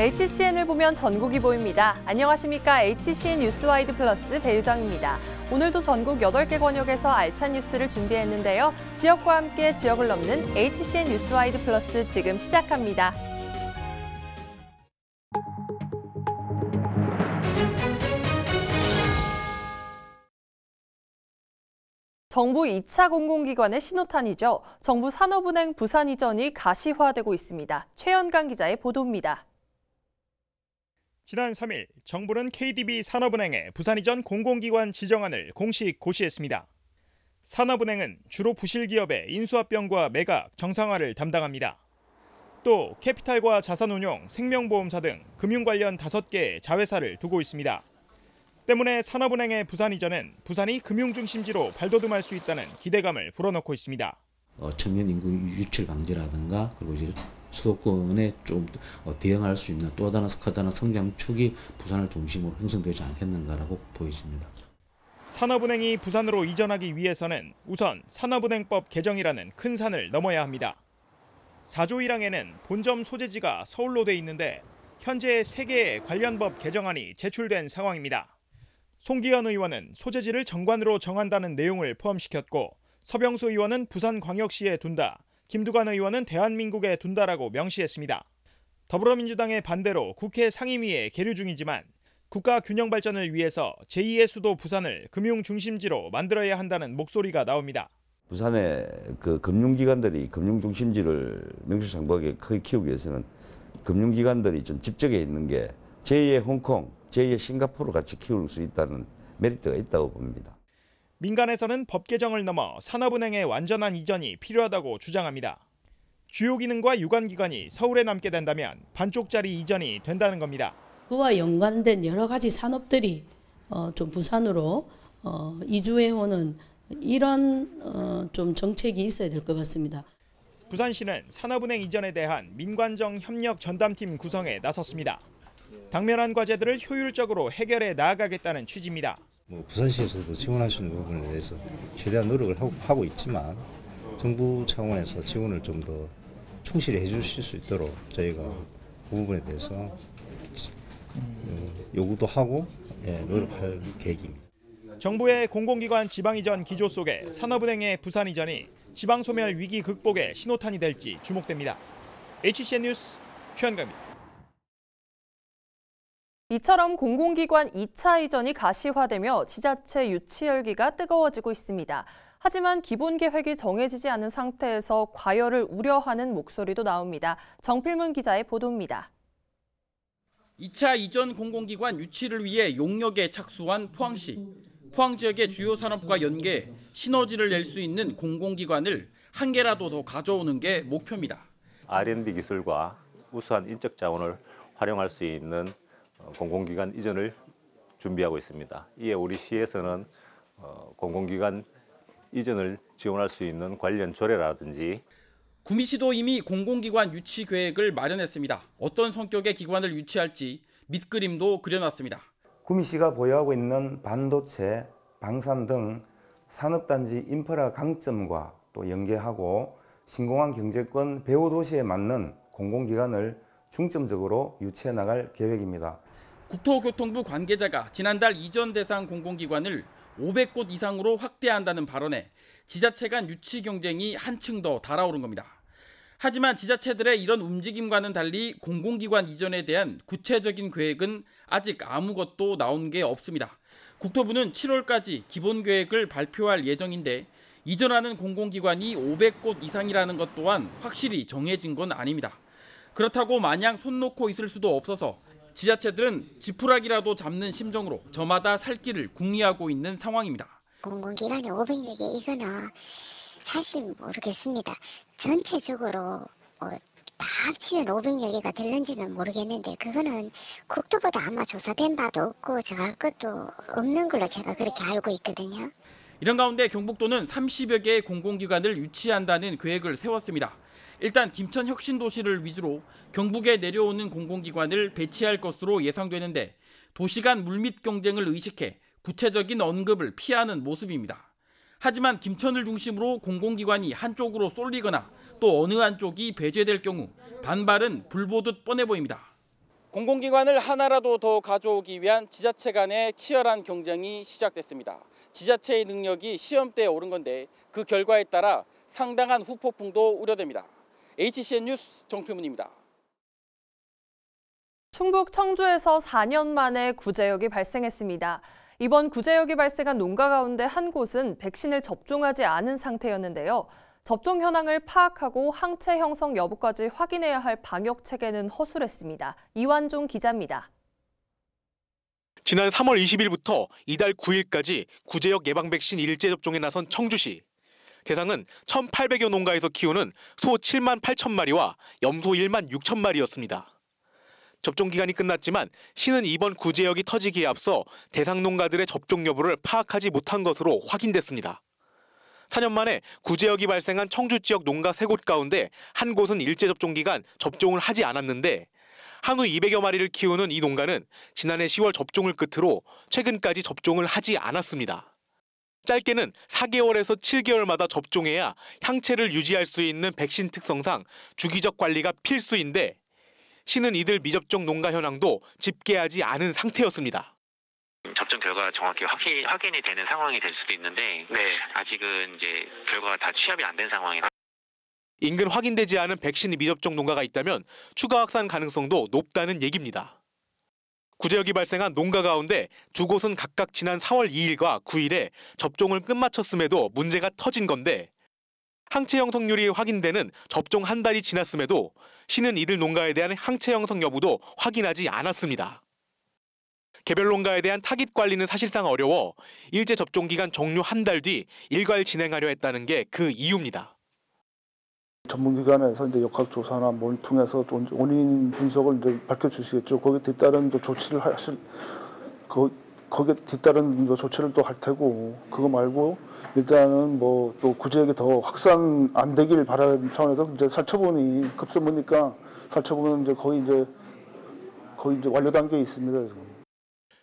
HCN을 보면 전국이 보입니다. 안녕하십니까. HCN 뉴스와이드 플러스 배유정입니다. 오늘도 전국 8개 권역에서 알찬 뉴스를 준비했는데요. 지역과 함께 지역을 넘는 HCN 뉴스와이드 플러스 지금 시작합니다. 정부 2차 공공기관의 신호탄이죠. 정부 산업은행 부산 이전이 가시화되고 있습니다. 최연강 기자의 보도입니다. 지난 3일 정부는 KDB 산업은행의 부산 이전 공공기관 지정안을 공식 고시했습니다. 산업은행은 주로 부실기업의 인수합병과 매각, 정상화를 담당합니다. 또 캐피탈과 자산운용, 생명보험사 등 금융 관련 5개의 자회사를 두고 있습니다. 때문에 산업은행의 부산 이전은 부산이 금융 중심지로 발돋움할 수 있다는 기대감을 불어넣고 있습니다. 어, 청년 인구 유출 방지라든가 그리고 이제 수도권에 좀 어, 대응할 수 있는 또 하나 커다란 성장축이 부산을 중심으로 형성되지 않겠는가라고 보여집니다. 산업은행이 부산으로 이전하기 위해서는 우선 산업은행법 개정이라는 큰 산을 넘어야 합니다. 4조 1항에는 본점 소재지가 서울로 돼 있는데 현재 3개의 관련법 개정안이 제출된 상황입니다. 송기현 의원은 소재지를 정관으로 정한다는 내용을 포함시켰고 서병수 의원은 부산광역시에 둔다. 김두관 의원은 대한민국에 둔다라고 명시했습니다. 더불어민주당의 반대로 국회 상임위에 계류 중이지만 국가 균형 발전을 위해서 제2의 수도 부산을 금융 중심지로 만들어야 한다는 목소리가 나옵니다. 부산의 그 금융기관들이 금융 중심지를 명실상부하게 크게 키우기 위해서는 금융기관들이 좀 집적에 있는 게 제2의 홍콩, 제2의 싱가포르 같이 키울 수 있다는 메리트가 있다고 봅니다. 민간에서는 법 개정을 넘어 산업은행의 완전한 이전이 필요하다고 주장합니다. 주요 기능과 유관 기관이 서울에 남게 된다면 반쪽짜리 이전이 된다는 겁니다. 그와 연관된 여러 가지 산업들이 어, 좀 부산으로 어, 이주해 오는 이런 어, 좀 정책이 있어야 될 것 같습니다. 부산시는 산업은행 이전에 대한 민관정 협력 전담팀 구성에 나섰습니다. 당면한 과제들을 효율적으로 해결해 나아가겠다는 취지입니다. 뭐 부산시에서도 지원할 수 있는 부분에 대해서 최대한 노력을 하고, 있지만 정부 차원에서 지원을 좀 더 충실히 해주실 수 있도록 저희가 그 부분에 대해서 음, 요구도 하고 예, 노력할 계획입니다. 정부의 공공기관 지방 이전 기조 속에 산업은행의 부산 이전이 지방 소멸 위기 극복의 신호탄이 될지 주목됩니다. HCN 뉴스 최현감입니다. 이처럼 공공기관 2차 이전이 가시화되며 지자체 유치 열기가 뜨거워지고 있습니다. 하지만 기본 계획이 정해지지 않은 상태에서 과열을 우려하는 목소리도 나옵니다. 정필문 기자의 보도입니다. 2차 이전 공공기관 유치를 위해 용역에 착수한 포항시. 포항 지역의 주요 산업과 연계, 시너지를 낼 수 있는 공공기관을 한 개라도 더 가져오는 게 목표입니다. R&D 기술과 우수한 인적 자원을 활용할 수 있는 어, 공공기관 이전을 준비하고 있습니다. 이에 우리 시에서는 어, 공공기관 이전을 지원할 수 있는 관련 조례라든지 구미시도 이미 공공기관 유치 계획을 마련했습니다. 어떤 성격의 기관을 유치할지 밑그림도 그려놨습니다. 구미시가 보유하고 있는 반도체, 방산 등 산업단지 인프라 강점과 또 연계하고 신공항 경제권 배후도시에 맞는 공공기관을 중점적으로 유치해 나갈 계획입니다. 국토교통부 관계자가 지난달 이전 대상 공공기관을 500곳 이상으로 확대한다는 발언에 지자체 간 유치 경쟁이 한층 더 달아오른 겁니다. 하지만 지자체들의 이런 움직임과는 달리 공공기관 이전에 대한 구체적인 계획은 아직 아무것도 나온 게 없습니다. 국토부는 7월까지 기본 계획을 발표할 예정인데 이전하는 공공기관이 500곳 이상이라는 것 또한 확실히 정해진 건 아닙니다. 그렇다고 마냥 손 놓고 있을 수도 없어서 지자체들은 지푸라기라도 잡는 심정으로 저마다 살 길을 궁리하고 있는 상황입니다. 공공기관이 500여 개이거나 사실 모르겠습니다. 전체적으로 뭐다 합치면 500여 개가 될는지는 모르겠는데 그거는 국토보다 아마 조사된 바도 없고 정할 것도 없는 걸로 제가 그렇게 알고 있거든요. 이런 가운데 경북도는 30여 개의 공공기관을 유치한다는 계획을 세웠습니다. 일단 김천 혁신도시를 위주로 경북에 내려오는 공공기관을 배치할 것으로 예상되는데 도시 간 물밑 경쟁을 의식해 구체적인 언급을 피하는 모습입니다. 하지만 김천을 중심으로 공공기관이 한쪽으로 쏠리거나 또 어느 한쪽이 배제될 경우 반발은 불보듯 뻔해 보입니다. 공공기관을 하나라도 더 가져오기 위한 지자체 간의 치열한 경쟁이 시작됐습니다. 지자체의 능력이 시험대에 오른 건데 그 결과에 따라 상당한 후폭풍도 우려됩니다. HCN 뉴스 정필문입니다. 충북 청주에서 4년 만에 구제역이 발생했습니다. 이번 구제역이 발생한 농가 가운데 한 곳은 백신을 접종하지 않은 상태였는데요. 접종 현황을 파악하고 항체 형성 여부까지 확인해야 할 방역 체계는 허술했습니다. 이완종 기자입니다. 지난 3월 20일부터 이달 9일까지 구제역 예방 백신 일제 접종에 나선 청주시. 대상은 1,800여 농가에서 키우는 소 7만 8천 마리와 염소 1만 6천 마리였습니다. 접종 기간이 끝났지만 시는 이번 구제역이 터지기에 앞서 대상 농가들의 접종 여부를 파악하지 못한 것으로 확인됐습니다. 4년 만에 구제역이 발생한 청주 지역 농가 3곳 가운데 한 곳은 일제 접종 기간 접종을 하지 않았는데 한우 200여 마리를 키우는 이 농가는 지난해 10월 접종을 끝으로 최근까지 접종을 하지 않았습니다. 짧게는 4개월에서 7개월마다 접종해야 향체를 유지할 수 있는 백신 특성상 주기적 관리가 필수인데 시는 이들 미접종 농가 현황도 집계하지 않은 상태였습니다. 음, 접종 결과 정확히 확인, 확인이 되는 상황이 될 수도 있는데 네. 아직은 이제 결과가 다 취합이 안 된 상황이다. 인근 확인되지 않은 백신 미접종 농가가 있다면 추가 확산 가능성도 높다는 얘기입니다. 구제역이 발생한 농가 가운데 두 곳은 각각 지난 4월 2일과 9일에 접종을 끝마쳤음에도 문제가 터진 건데 항체 형성률이 확인되는 접종 한 달이 지났음에도 시는 이들 농가에 대한 항체 형성 여부도 확인하지 않았습니다. 개별 농가에 대한 타깃 관리는 사실상 어려워 일제 접종 기간 종료 한 달 뒤 일괄 진행하려 했다는 게 그 이유입니다. 전문기관에서 이제 역학조사나 뭘 통해서 원인 분석을 이제 밝혀주시겠죠. 거기에 뒤따른 또 조치를 하실, 그, 거기에 뒤따른 조치를 또 할 테고, 그거 말고 일단은 뭐 또 구제액이 더 확산 안 되길 바라는 차원에서 이제 살처분이 급선무니까 살처분은 이제 거의 이제 거의 이제 완료 단계에 있습니다. 지금.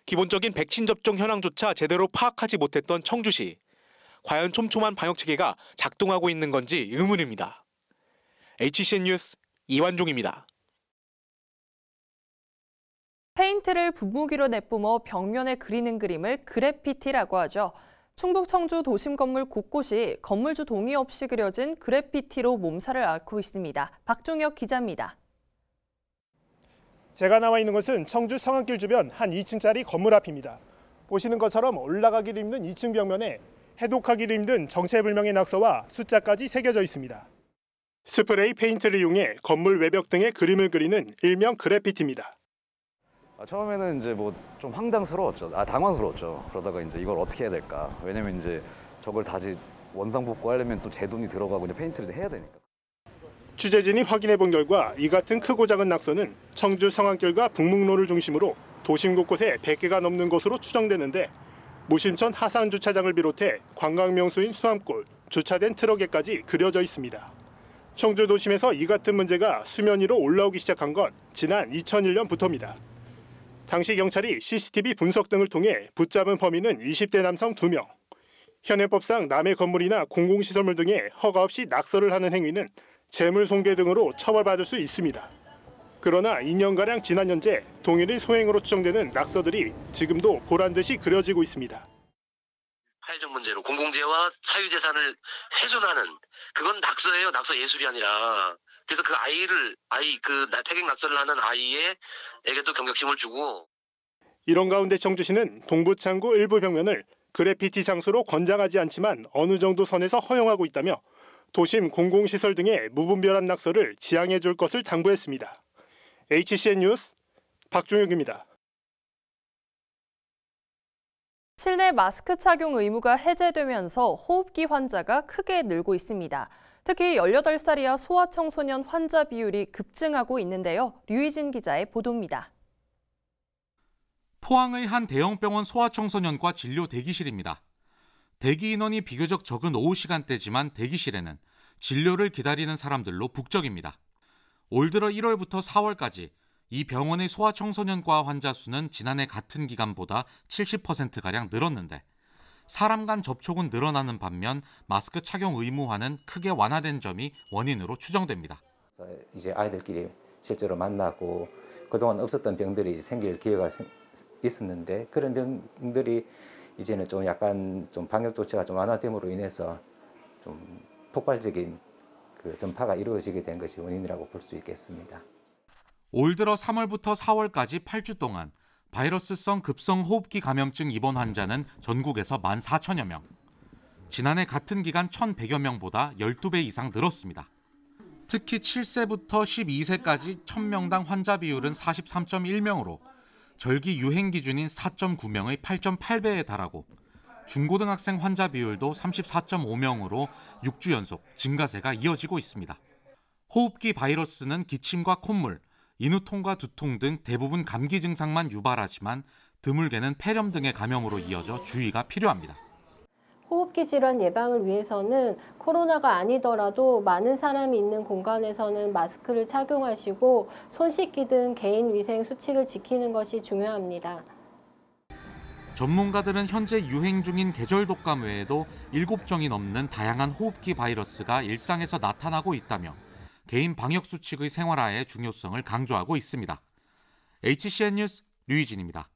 기본적인 백신 접종 현황조차 제대로 파악하지 못했던 청주시. 과연 촘촘한 방역 체계가 작동하고 있는 건지 의문입니다. HCN 뉴스 이완종입니다. 페인트를 분무기로 내뿜어 벽면에 그리는 그림을 그래피티라고 하죠. 충북 청주 도심 건물 곳곳이 건물주 동의 없이 그려진 그래피티로 몸살을 앓고 있습니다. 박종혁 기자입니다. 제가 나와 있는 곳은 청주 성안길 주변 한 2층짜리 건물 앞입니다. 보시는 것처럼 올라가기도 힘든 2층 벽면에 해독하기도 힘든 정체불명의 낙서와 숫자까지 새겨져 있습니다. 스프레이 페인트를 이용해 건물 외벽 등에 그림을 그리는 일명 그래피티입니다. 아, 처음에는 이제 뭐 좀 황당스러웠죠. 아 당황스러웠죠. 그러다가 이제 이걸 어떻게 해야 될까? 왜냐면 이제 저걸 다시 원상 복구하려면 또제 돈이 들어가고 이제 페인트를 해야 되니까. 취재진이 확인해 본 결과 이 같은 크고 작은 낙서는 청주 성안길과 북문로를 중심으로 도심 곳곳에 100개가 넘는 것으로 추정되는데 무심천 하산 주차장을 비롯해 관광 명소인 수암골, 주차된 트럭에까지 그려져 있습니다. 청주 도심에서 이 같은 문제가 수면 위로 올라오기 시작한 건 지난 2001년부터입니다. 당시 경찰이 CCTV 분석 등을 통해 붙잡은 범인은 20대 남성 2명. 현행법상 남의 건물이나 공공시설물 등에 허가 없이 낙서를 하는 행위는 재물손괴 등으로 처벌받을 수 있습니다. 그러나 2년가량 지난 현재 동일의 소행으로 추정되는 낙서들이 지금도 보란 듯이 그려지고 있습니다. 사회적 문제로 공공재와 사유재산을 훼손하는 그건 낙서예요. 낙서 예술이 아니라 그래서 그 아이를 아이 그 태객 낙서를 하는 아이에게도 경각심을 주고 이런 가운데 청주시는 동부창구 일부 벽면을 그래피티 장소로 권장하지 않지만 어느 정도 선에서 허용하고 있다며 도심 공공시설 등의 무분별한 낙서를 지양해 줄 것을 당부했습니다. HCN 뉴스 박종혁입니다. 실내 마스크 착용 의무가 해제되면서 호흡기 환자가 크게 늘고 있습니다. 특히 18살 이하 소아청소년 환자 비율이 급증하고 있는데요. 류희진 기자의 보도입니다. 포항의 한 대형병원 소아청소년과 진료 대기실입니다. 대기 인원이 비교적 적은 오후 시간대지만 대기실에는 진료를 기다리는 사람들로 북적입니다. 올 들어 1월부터 4월까지 이 병원의 소아청소년과 환자 수는 지난해 같은 기간보다 70%가량 늘었는데 사람 간 접촉은 늘어나는 반면 마스크 착용 의무화는 크게 완화된 점이 원인으로 추정됩니다. 이제 아이들끼리 실제로 만나고 그동안 없었던 병들이 생길 기회가 있었는데 그런 병들이 이제는 좀 약간 좀 방역 조치가 좀 완화됨으로 인해서 좀 폭발적인 그 전파가 이루어지게 된 것이 원인이라고 볼 수 있겠습니다. 올 들어 3월부터 4월까지 8주 동안 바이러스성 급성 호흡기 감염증 입원 환자는 전국에서 14,000여 명. 지난해 같은 기간 1,100여 명보다 12배 이상 늘었습니다. 특히 7세부터 12세까지 1,000명당 환자 비율은 43.1명으로 절기 유행 기준인 4.9명의 8.8배에 달하고 중고등학생 환자 비율도 34.5명으로 6주 연속 증가세가 이어지고 있습니다. 호흡기 바이러스는 기침과 콧물, 인후통과 두통 등 대부분 감기 증상만 유발하지만 드물게는 폐렴 등의 감염으로 이어져 주의가 필요합니다. 호흡기 질환 예방을 위해서는 코로나가 아니더라도 많은 사람이 있는 공간에서는 마스크를 착용하시고 손 씻기 등 개인 위생 수칙을 지키는 것이 중요합니다. 전문가들은 현재 유행 중인 계절 독감 외에도 7종이 넘는 다양한 호흡기 바이러스가 일상에서 나타나고 있다며 개인 방역 수칙의 생활화의 중요성을 강조하고 있습니다. HCN 뉴스 류희진입니다.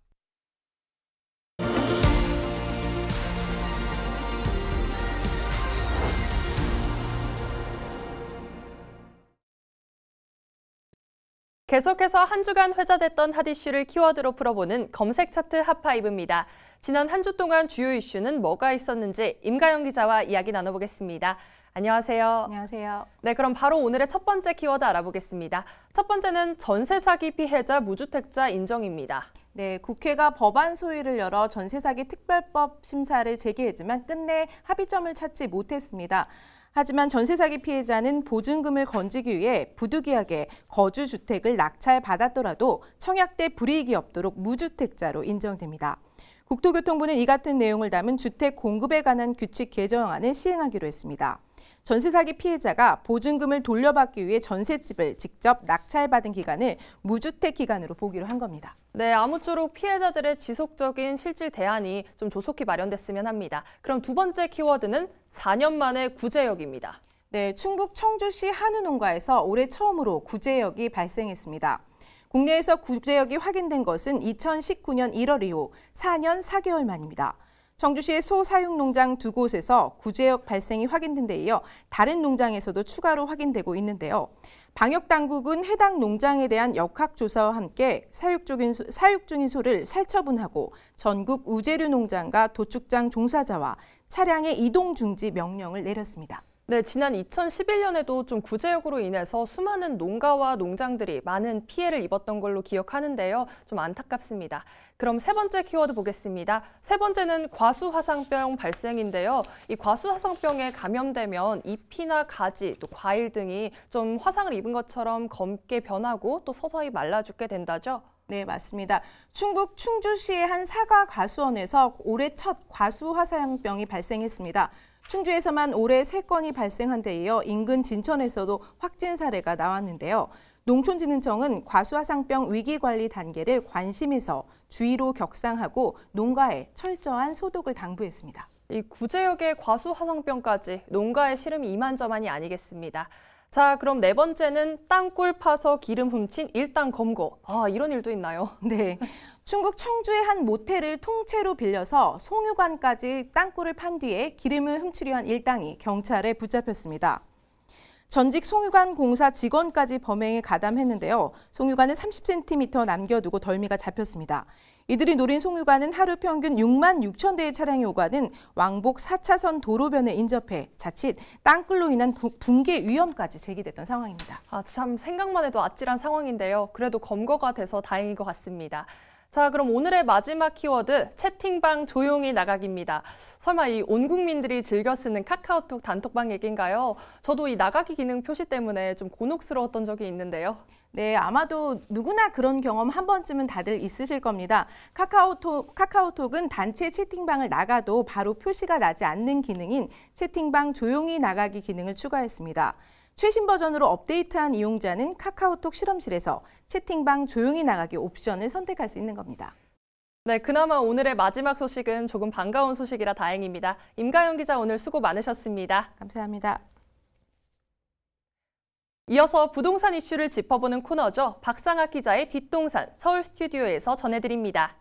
계속해서 한 주간 회자됐던 핫 이슈를 키워드로 풀어보는 검색 차트 핫파입니다 지난 한 주 동안 주요 이슈는 뭐가 있었는지 임가영 기자와 이야기 나눠보겠습니다. 안녕하세요. 안녕하세요. 네, 그럼 바로 오늘의 첫 번째 키워드 알아보겠습니다. 첫 번째는 전세 사기 피해자 무주택자 인정입니다. 네, 국회가 법안 소위를 열어 전세 사기 특별법 심사를 제기했지만 끝내 합의점을 찾지 못했습니다. 하지만 전세 사기 피해자는 보증금을 건지기 위해 부득이하게 거주 주택을 낙찰 받았더라도 청약대 불이익이 없도록 무주택자로 인정됩니다. 국토교통부는 이 같은 내용을 담은 주택 공급에 관한 규칙 개정안을 시행하기로 했습니다. 전세 사기 피해자가 보증금을 돌려받기 위해 전셋집을 직접 낙찰받은 기간을 무주택 기간으로 보기로 한 겁니다. 네, 아무쪼록 피해자들의 지속적인 실질 대안이 좀 조속히 마련됐으면 합니다. 그럼 두 번째 키워드는 4년 만에 구제역입니다. 네, 충북 청주시 한우농가에서 올해 처음으로 구제역이 발생했습니다. 국내에서 구제역이 확인된 것은 2019년 1월 이후 4년 4개월 만입니다. 청주시의 소사육농장 두 곳에서 구제역 발생이 확인된 데 이어 다른 농장에서도 추가로 확인되고 있는데요. 방역당국은 해당 농장에 대한 역학조사와 함께 사육, 조인소, 사육 중인 소를 살처분하고 전국 우재류 농장과 도축장 종사자와 차량의 이동 중지 명령을 내렸습니다. 네, 지난 2011년에도 좀 구제역으로 인해서 수많은 농가와 농장들이 많은 피해를 입었던 걸로 기억하는데요. 좀 안타깝습니다. 그럼 세 번째 키워드 보겠습니다. 세 번째는 과수화상병 발생인데요. 이 과수화상병에 감염되면 잎이나 가지, 또 과일 등이 좀 화상을 입은 것처럼 검게 변하고 또 서서히 말라 죽게 된다죠. 네, 맞습니다. 충북 충주시의 한 사과 과수원에서 올해 첫 과수화상병이 발생했습니다. 충주에서만 올해 세건이 발생한 데 이어 인근 진천에서도 확진 사례가 나왔는데요. 농촌진흥청은 과수화상병 위기관리 단계를 관심에서 주의로 격상하고 농가에 철저한 소독을 당부했습니다. 이 구제역의 과수화상병까지 농가의 시름이 이만저만이 아니겠습니다. 자, 그럼 네 번째는 땅굴 파서 기름 훔친 일당 검거. 아, 이런 일도 있나요? 네. 중국 청주의 한 모텔을 통째로 빌려서 송유관까지 땅굴을 판 뒤에 기름을 훔치려 한 일당이 경찰에 붙잡혔습니다. 전직 송유관 공사 직원까지 범행에 가담했는데요. 송유관은 30cm 남겨두고 덜미가 잡혔습니다. 이들이 노린 송유관은 하루 평균 6만 6천 대의 차량이 오가는 왕복 4차선 도로변에 인접해 자칫 땅굴로 인한 붕괴 위험까지 제기됐던 상황입니다. 아, 참 생각만 해도 아찔한 상황인데요. 그래도 검거가 돼서 다행인 것 같습니다. 자, 그럼 오늘의 마지막 키워드 채팅방 조용히 나가기입니다. 설마 이 온 국민들이 즐겨 쓰는 카카오톡 단톡방 얘기인가요? 저도 이 나가기 기능 표시 때문에 좀 곤혹스러웠던 적이 있는데요. 네, 아마도 누구나 그런 경험 한 번쯤은 다들 있으실 겁니다. 카카오톡, 카카오톡은 단체 채팅방을 나가도 바로 표시가 나지 않는 기능인 채팅방 조용히 나가기 기능을 추가했습니다. 최신 버전으로 업데이트한 이용자는 카카오톡 실험실에서 채팅방 조용히 나가기 옵션을 선택할 수 있는 겁니다. 네, 그나마 오늘의 마지막 소식은 조금 반가운 소식이라 다행입니다. 임가영 기자 오늘 수고 많으셨습니다. 감사합니다. 이어서 부동산 이슈를 짚어보는 코너죠. 박상학 기자의 뒷동산 서울 스튜디오에서 전해드립니다.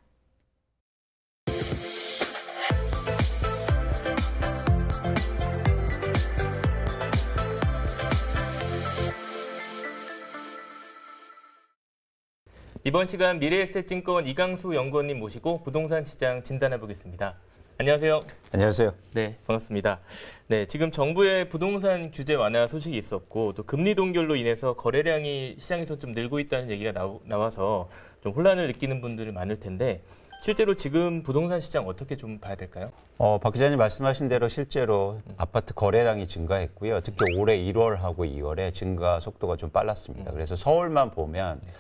이번 시간 미래에셋증권 이강수 연구원님 모시고 부동산 시장 진단해 보겠습니다. 안녕하세요. 안녕하세요. 네, 반갑습니다. 네, 지금 정부의 부동산 규제 완화 소식이 있었고 또 금리 동결로 인해서 거래량이 시장에서 좀 늘고 있다는 얘기가 나, 와서좀 혼란을 느끼는 분들이 많을 텐데 실제로 지금 부동산 시장 어떻게 좀 봐야 될까요? 어, 박 기자님 말씀하신 대로 실제로 음. 아파트 거래량이 증가했고요. 특히 올해 1월하고 2월에 증가 속도가 좀 빨랐습니다. 음. 그래서 서울만 보면 네.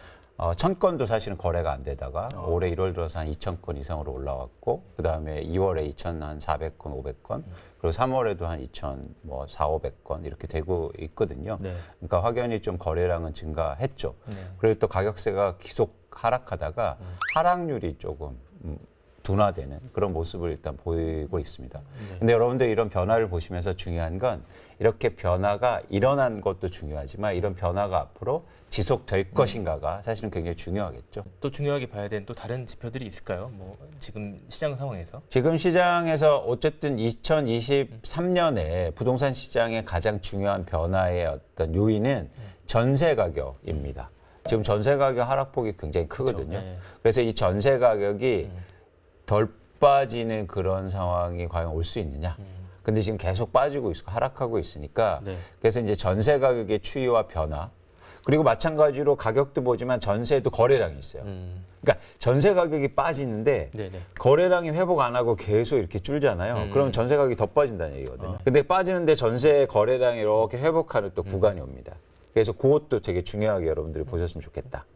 어, 천 건도 사실은 거래가 안 되다가 어. 올해 1월 들어서 한 2천 건 이상으로 올라왔고 그 다음에 2월에 2천 한 400건, 500건 음. 그리고 3월에도 한 2천 뭐 4, 500건 이렇게 되고 있거든요. 네. 그러니까 확연히 좀 거래량은 증가했죠. 네. 그리고 또 가격세가 계속 하락하다가 음. 하락률이 조금 음, 둔화되는 그런 모습을 일단 보이고 있습니다. 네. 근데 여러분들 이런 변화를 보시면서 중요한 건 이렇게 변화가 일어난 것도 중요하지만 이런 변화가 앞으로 지속될 것인가가 사실은 굉장히 중요하겠죠. 또 중요하게 봐야 되는 또 다른 지표들이 있을까요? 뭐 지금 시장 상황에서? 지금 시장에서 어쨌든 2023년에 부동산 시장의 가장 중요한 변화의 어떤 요인은 전세 가격입니다. 지금 전세 가격 하락폭이 굉장히 크거든요. 그 그래서 이 전세 가격이 덜 빠지는 그런 상황이 과연 올 수 있느냐. 음. 근데 지금 계속 빠지고 있고 하락하고 있으니까 네. 그래서 이제 전세 가격의 추이와 변화 그리고 마찬가지로 가격도 보지만 전세도 거래량이 있어요. 음. 그러니까 전세 가격이 빠지는데 네네. 네. 거래량이 회복 안 하고 계속 이렇게 줄잖아요. 음. 그면 전세 가격이 더 빠진다는 얘기거든요. 어. 근데 빠지는데 전세 거래량이 이렇게 회복하는 또 구간이 음. 옵니다. 그래서 그것도 되게 중요하게 여러분들이 보셨으면 좋겠다.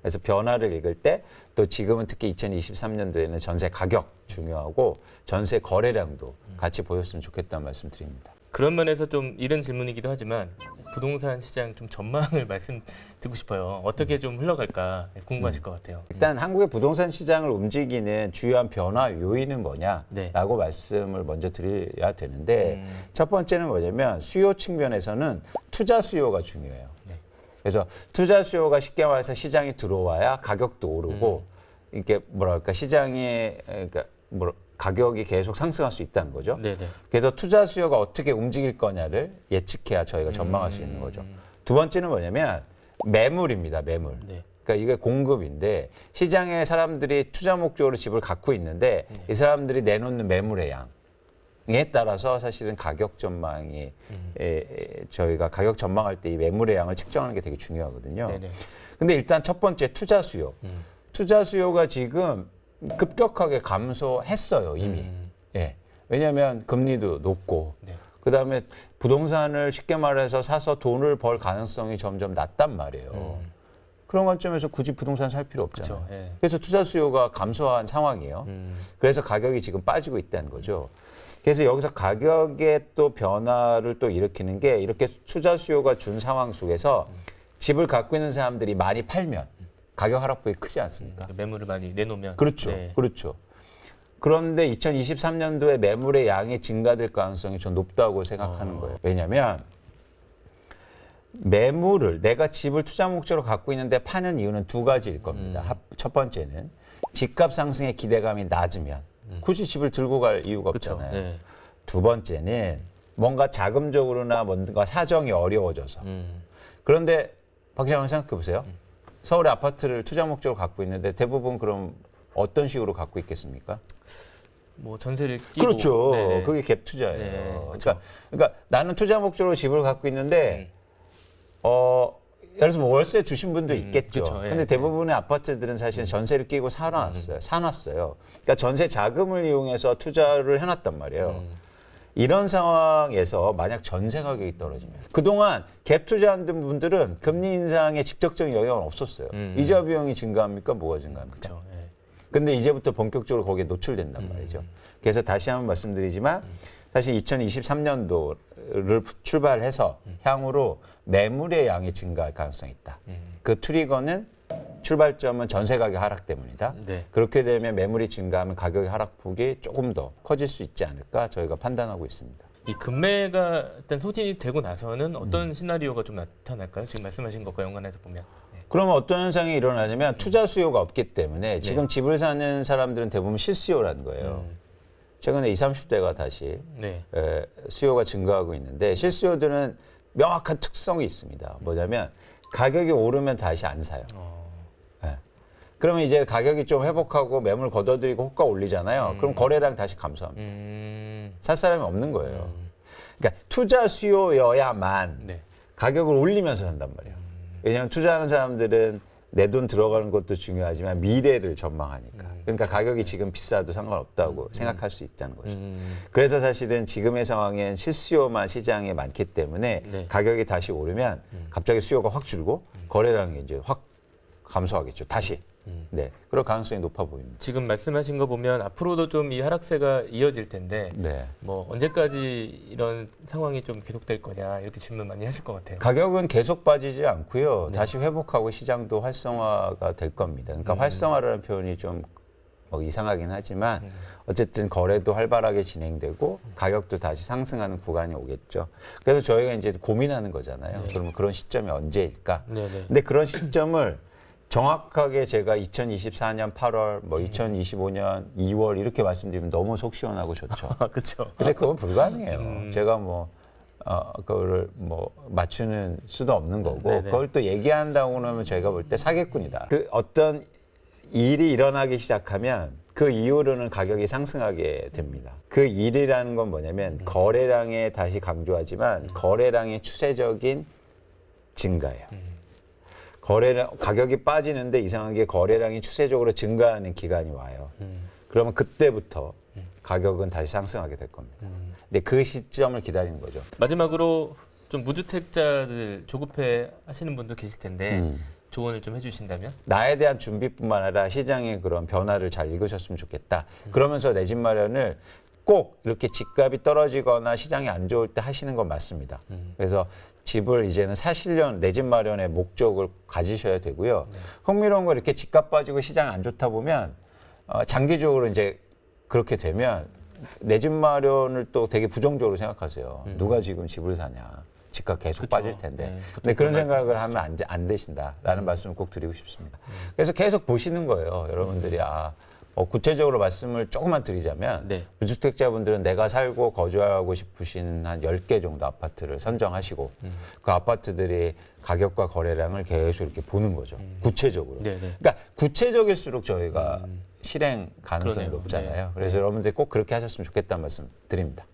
그래서 변화를 읽을 때 또 지금은 특히 2023년도에는 전세 가격 중요하고 전세 거래량도 같이 보셨으면 좋겠다는 말씀 드립니다. 그런 면에서 좀 이런 질문이기도 하지만 부동산 시장 좀 전망을 말씀 듣고 싶어요. 어떻게 좀 흘러갈까 궁금하실 음. 것 같아요. 일단 한국의 부동산 시장을 움직이는 주요한 변화 요인은 네. 뭐냐라고 네. 말씀을 먼저 드려야 되는데 음. 첫 번째는 뭐냐면 수요 측면에서는 투자 수요가 중요해요. 그래서 투자 수요가 쉽게 말해서 시장이 들어와야 가격도 오르고 음. 이게 뭐랄까 시장에 그러니까 뭐 가격이 계속 상승할 수 있다는 거죠. 네네. 네. 그래서 투자 수요가 어떻게 움직일 거냐를 예측해야 저희가 전망할 음. 수 있는 거죠. 음. 두 번째는 뭐냐면 매물입니다. 매물. 네. 그러니까 이게 공급인데 시장에 사람들이 투자 목적으로 집을 갖고 있는데 네. 이 사람들이 내놓는 매물의 양. 에 따라서 사실은 가격 전망이 음. 에, 저희가 가격 전망할 때 이 매물의 양을 측정하는 게 되게 중요하거든요. 네네. 근데 일단 첫 번째 투자 수요. 음. 투자 수요가 지금 급격하게 감소했어요, 이미. 음. 예. 왜냐하면 금리도 높고 네. 그다음에 부동산을 쉽게 말해서 사서 돈을 벌 가능성이 점점 낮단 말이에요. 음. 그런 관점에서 굳이 부동산 살 필요 없잖아요. 예. 그래서 투자 수요가 감소한 상황이에요. 음. 그래서 가격이 지금 빠지고 있다는 거죠. 그래서 여기서 가격의 또 변화를 또 일으키는 게 이렇게 투자 수요가 준 상황 속에서 집을 갖고 있는 사람들이 많이 팔면 가격 하락폭이 크지 않습니까? 음, 매물을 많이 내놓으면 그렇죠, 네. 그렇죠. 그런데 2023년도에 매물의 양이 증가될 가능성이 좀 높다고 생각하는 어. 거예요. 왜냐하면 매물을 내가 집을 투자 목적으로 갖고 있는데 파는 이유는 두 가지일 겁니다. 음. 첫 번째는 집값 상승의 기대감이 낮으면 음. 굳이 집을 들고 갈 이유가 없잖아요. 네. 두 번째는 뭔가 자금적으로나 뭔가 사정이 어려워져서. 음. 그런데 박장님 생각해 보세요. 음. 서울의 아파트를 투자 목적으로 갖고 있는데 대부분 그럼 어떤 식으로 갖고 있겠습니까? 뭐 전세를 끼고 그렇죠. 네 그게 갭 투자예요. 네, 그러니까 그러니까 나는 투자 목적으로 집을 갖고 있는데 어 예를 들어서 뭐 월세 주신 분도 음, 있겠죠. 음, 그쵸, 예. 근데 예. 대부분의 아파트들은 사실 음. 전세를 끼고 사놨어요. 음. 사놨어요. 그러니까 전세 자금을 이용해서 투자를 해놨단 말이에요. 이런 상황에서 만약 전세 가격이 떨어지면 그동안 갭 투자한 분들은 금리 인상에 직접적인 영향은 없었어요. 음, 이자 비용이 증가합니까? 뭐가 증가합니까? 그쵸, 예. 근데 이제부터 본격적으로 거기에 노출된단 말이죠. 그래서 다시 한번 말씀드리지만 사실 2023년도를 출발해서 향후로 매물의 양이 증가할 가능성이 있다. 음. 그 트리거는 출발점은 전세 가격 하락 때문이다. 네. 그렇게 되면 매물이 증가하면 가격의 하락폭이 조금 더 커질 수 있지 않을까 저희가 판단하고 있습니다. 이 금매가 일단 소진이 되고 나서는 어떤 음. 시나리오가 좀 나타날까요? 지금 말씀하신 것과 연관해서 보면. 네. 그러면 어떤 현상이 일어나냐면 투자 수요가 없기 때문에 네. 지금 집을 사는 사람들은 대부분 실수요라는 거예요. 음. 최근에 20, 30대가 다시 네. 에, 수요가 증가하고 있는데 실수요들은 명확한 특성이 있습니다. 뭐냐면 가격이 오르면 다시 안 사요. 네. 그러면 이제 가격이 좀 회복하고 매물 걷어들이고 호가 올리잖아요. 음. 그럼 거래량 다시 감소합니다. 음. 살 사람이 없는 거예요. 음. 그러니까 투자 수요여야만 네. 가격을 올리면서 산단 말이에요. 음. 왜냐하면 투자하는 사람들은 내 돈 들어가는 것도 중요하지만 미래를 전망하니까. 그러니까 가격이 지금 비싸도 상관없다고 음. 생각할 수 있다는 거죠. 음. 그래서 사실은 지금의 상황엔 실수요만 시장에 많기 때문에 네. 가격이 다시 오르면 음. 갑자기 수요가 확 줄고 거래량이 이제 확 감소하겠죠. 다시. 네, 그런 가능성이 높아 보입니다. 지금 말씀하신 거 보면 앞으로도 좀 이 하락세가 이어질 텐데, 네. 뭐 언제까지 이런 상황이 좀 계속될 거냐 이렇게 질문 많이 하실 것 같아요. 가격은 계속 빠지지 않고요. 네. 다시 회복하고 시장도 활성화가 될 겁니다. 그러니까 음. 활성화라는 표현이 좀뭐 이상하긴 하지만 네. 어쨌든 거래도 활발하게 진행되고 음. 가격도 다시 상승하는 구간이 오겠죠. 그래서 저희가 이제 고민하는 거잖아요. 네. 그러면 그런 시점이 언제일까? 네, 근데 그런 시점을 정확하게 제가 2024년 8월, 뭐 2025년 2월 이렇게 말씀드리면 너무 속 시원하고 좋죠. 그렇죠. 근데 그건 불가능해요. 음. 제가 뭐 어, 그거를 뭐 맞추는 수도 없는 거고 네네. 그걸 또 얘기한다고 하면 저희가 볼 때 사기꾼이다. 그 어떤 일이 일어나기 시작하면 그 이후로는 가격이 상승하게 됩니다. 그 일이라는 건 뭐냐면 음. 거래량에 다시 강조하지만 음. 거래량의 추세적인 증가예요. 음. 거래량 가격이 빠지는데 이상하게 거래량이 추세적으로 증가하는 기간이 와요. 그러면 그때부터 가격은 다시 상승하게 될 겁니다. 근데 그 시점을 기다리는 거죠. 마지막으로 좀 무주택자들 조급해 하시는 분도 계실 텐데 음. 조언을 좀 해주신다면? 나에 대한 준비뿐만 아니라 시장의 그런 변화를 잘 읽으셨으면 좋겠다. 그러면서 내 집 마련을 꼭 이렇게 집값이 떨어지거나 시장이 안 좋을 때 하시는 건 맞습니다. 음. 그래서 집을 이제는 사실련 내집 마련의 목적을 가지셔야 되고요. 네. 흥미로운 거 이렇게 집값 빠지고 시장이 안 좋다 보면 어, 장기적으로 이제 그렇게 되면 내 집 마련을 또 되게 부정적으로 생각하세요. 음. 누가 지금 집을 사냐. 집값 계속 그쵸. 빠질 텐데. 네, 근데 그런 생각을 하면 안, 안 되신다라는 음. 말씀을 꼭 드리고 싶습니다. 음. 그래서 계속 보시는 거예요. 여러분들이 아 어, 구체적으로 말씀을 조금만 드리자면 네. 주택자분들은 내가 살고 거주하고 싶으신 한 10개 정도 아파트를 선정하시고 음. 그 아파트들이 가격과 거래량을 계속 이렇게 보는 거죠. 음. 구체적으로. 네네. 네. 그러니까 구체적일수록 저희가 음. 실행 가능성이 그러네요. 높잖아요. 네. 그래서 네. 여러분들이 꼭 그렇게 하셨으면 좋겠다는 말씀 드립니다.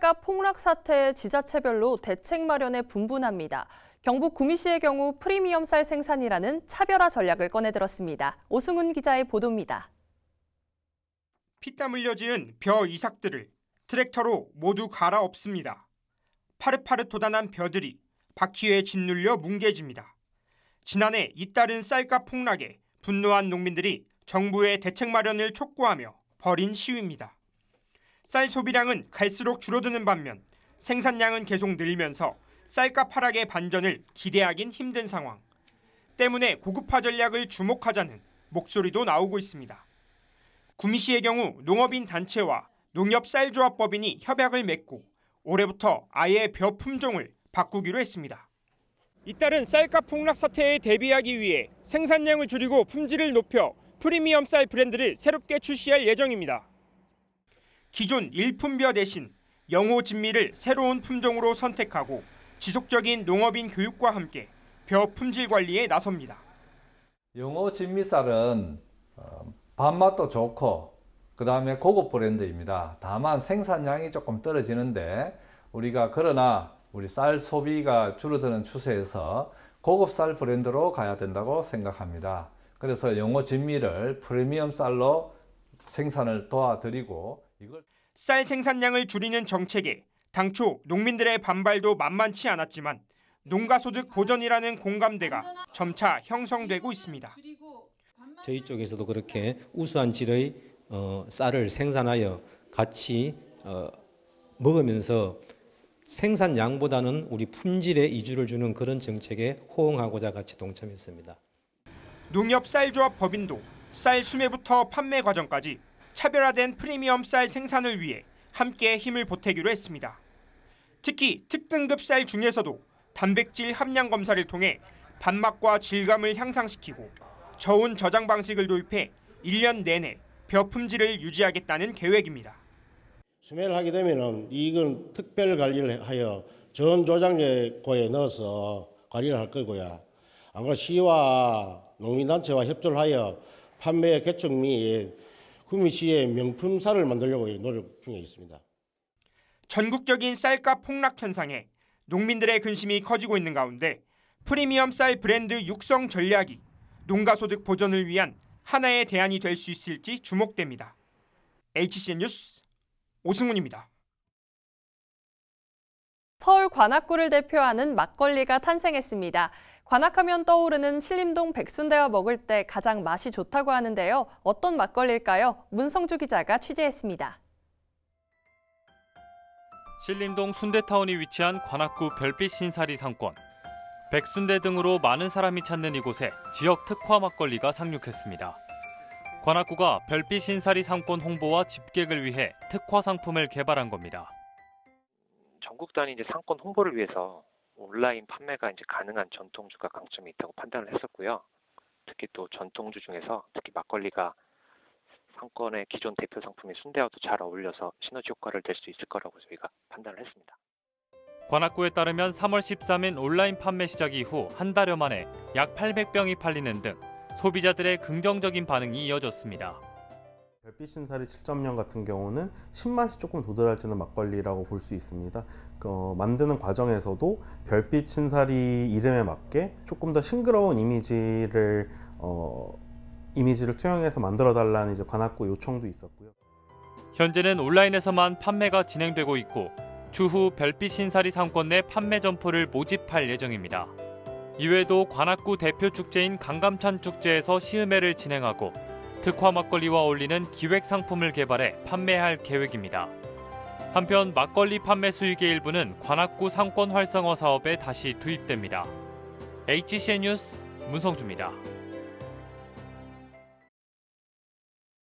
쌀값 폭락 사태에 지자체별로 대책 마련에 분분합니다. 경북 구미시의 경우 프리미엄 쌀 생산이라는 차별화 전략을 꺼내들었습니다. 오승훈 기자의 보도입니다. 피땀 흘려 지은 벼 이삭들을 트랙터로 모두 갈아엎습니다. 파릇파릇 도단한 벼들이 바퀴에 짓눌려 뭉개집니다. 지난해 잇따른 쌀값 폭락에 분노한 농민들이 정부의 대책 마련을 촉구하며 벌인 시위입니다. 쌀 소비량은 갈수록 줄어드는 반면 생산량은 계속 늘면서 쌀값 하락의 반전을 기대하긴 힘든 상황. 때문에 고급화 전략을 주목하자는 목소리도 나오고 있습니다. 구미시의 경우 농업인 단체와 농협쌀조합법인이 협약을 맺고 올해부터 아예 벼 품종을 바꾸기로 했습니다. 이따른 쌀값 폭락 사태에 대비하기 위해 생산량을 줄이고 품질을 높여 프리미엄 쌀 브랜드를 새롭게 출시할 예정입니다. 기존 일품벼 대신 영호 진미를 새로운 품종으로 선택하고 지속적인 농업인 교육과 함께 벼 품질 관리에 나섭니다. 영호 진미쌀은 어, 밥맛도 좋고 그 다음에 고급 브랜드입니다. 다만 생산량이 조금 떨어지는데 우리가 그러나 우리 쌀 소비가 줄어드는 추세에서 고급 쌀 브랜드로 가야 된다고 생각합니다. 그래서 영호 진미를 프리미엄 쌀로 생산을 도와드리고 쌀 생산량을 줄이는 정책에 당초 농민들의 반발도 만만치 않았지만 농가 소득 보전이라는 공감대가 점차 형성되고 있습니다. 저희 쪽에서도 그렇게 우수한 질의 어, 쌀을 생산하여 같이 어, 먹으면서 생산량보다는 우리 품질에 이주를 주는 그런 정책에 호응하고자 같이 동참했습니다. 농협 쌀조합 법인도 쌀 수매부터 판매 과정까지 차별화된 프리미엄 쌀 생산을 위해 함께 힘을 보태기로 했습니다. 특히 특등급 쌀 중에서도 단백질 함량 검사를 통해 단맛과 질감을 향상시키고 저온 저장 방식을 도입해 1년 내내 벼 품질을 유지하겠다는 계획입니다. 수매를 하게 되면 이건 특별 관리를 하여 저온 저장고에 넣어서 관리를 할 거고요. 아마 시와 농민단체와 협조를 하여 판매 개척 및 구미시의 명품쌀을 만들려고 노력 중에 있습니다. 전국적인 쌀값 폭락 현상에 농민들의 근심이 커지고 있는 가운데 프리미엄 쌀 브랜드 육성 전략이 농가 소득 보전을 위한 하나의 대안이 될 수 있을지 주목됩니다. HCN 뉴스 오승훈입니다. 서울 관악구를 대표하는 막걸리가 탄생했습니다. 관악하면 떠오르는 신림동 백순대와 먹을 때 가장 맛이 좋다고 하는데요. 어떤 막걸리일까요? 문성주 기자가 취재했습니다. 신림동 순대타운이 위치한 관악구 별빛 신사리 상권. 백순대 등으로 많은 사람이 찾는 이곳에 지역 특화 막걸리가 상륙했습니다. 관악구가 별빛 신사리 상권 홍보와 집객을 위해 특화 상품을 개발한 겁니다. 전국 단위 이제 상권 홍보를 위해서 온라인 판매가 이제 가능한 전통주가 강점이 있다고 판단을 했었고요. 특히 또 전통주 중에서 특히 막걸리가 상권의 기존 대표 상품인 순대와도 잘 어울려서 시너지 효과를 낼 수 있을 거라고 저희가 판단을 했습니다. 관악구에 따르면 3월 13일 온라인 판매 시작 이후 한 달여 만에 약 800병이 팔리는 등 소비자들의 긍정적인 반응이 이어졌습니다. 별빛 신사리 7.0 같은 경우는 신맛이 조금 도달할지는 막걸리라고 볼 수 있습니다. 그, 어, 만드는 과정에서도 별빛 신사리 이름에 맞게 조금 더 싱그러운 이미지를 어, 이미지를 투영해서 만들어 달라는 이제 관악구 요청도 있었고요. 현재는 온라인에서만 판매가 진행되고 있고 추후 별빛 신사리 상권 내 판매 점포를 모집할 예정입니다. 이외에도 관악구 대표 축제인 강감찬 축제에서 시음회를 진행하고 특화 막걸리와 어울리는 기획 상품을 개발해 판매할 계획입니다. 한편 막걸리 판매 수익의 일부는 관악구 상권 활성화 사업에 다시 투입됩니다. HCN 뉴스 문성주입니다.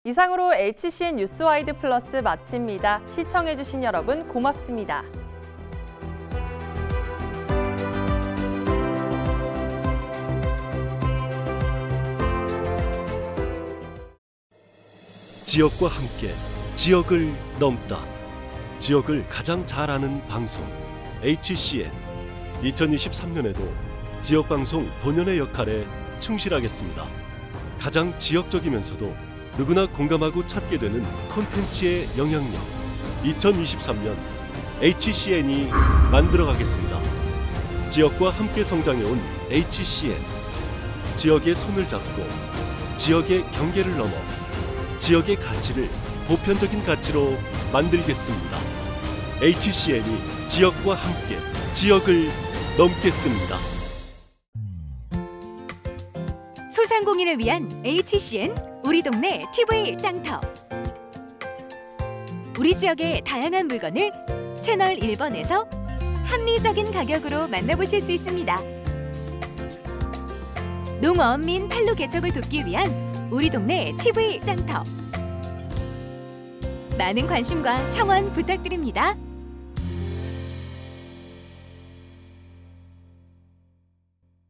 이상으로 HCN 뉴스와이드 플러스 마칩니다. 시청해주신 여러분 고맙습니다. 지역과 함께 지역을 넘다. 지역을 가장 잘 아는 방송 HCN 2023년에도 지역 방송 본연의 역할에 충실하겠습니다. 가장 지역적이면서도 누구나 공감하고 찾게 되는 콘텐츠의 영향력. 2023년 HCN이 만들어가겠습니다. 지역과 함께 성장해온 HCN. 지역의 손을 잡고 지역의 경계를 넘어 지역의 가치를 보편적인 가치로 만들겠습니다. HCM이 지역과 함께 지역을 넘겠습니다. 소상공인을 위한 HCN 우리 동네 TV 짱터 우리 지역의 다양한 물건을 채널 1번에서 합리적인 가격으로 만나보실 수 있습니다. 농어민 판로 개척을 돕기 위한 우리 동네 TV 짱터 많은 관심과 성원 부탁드립니다.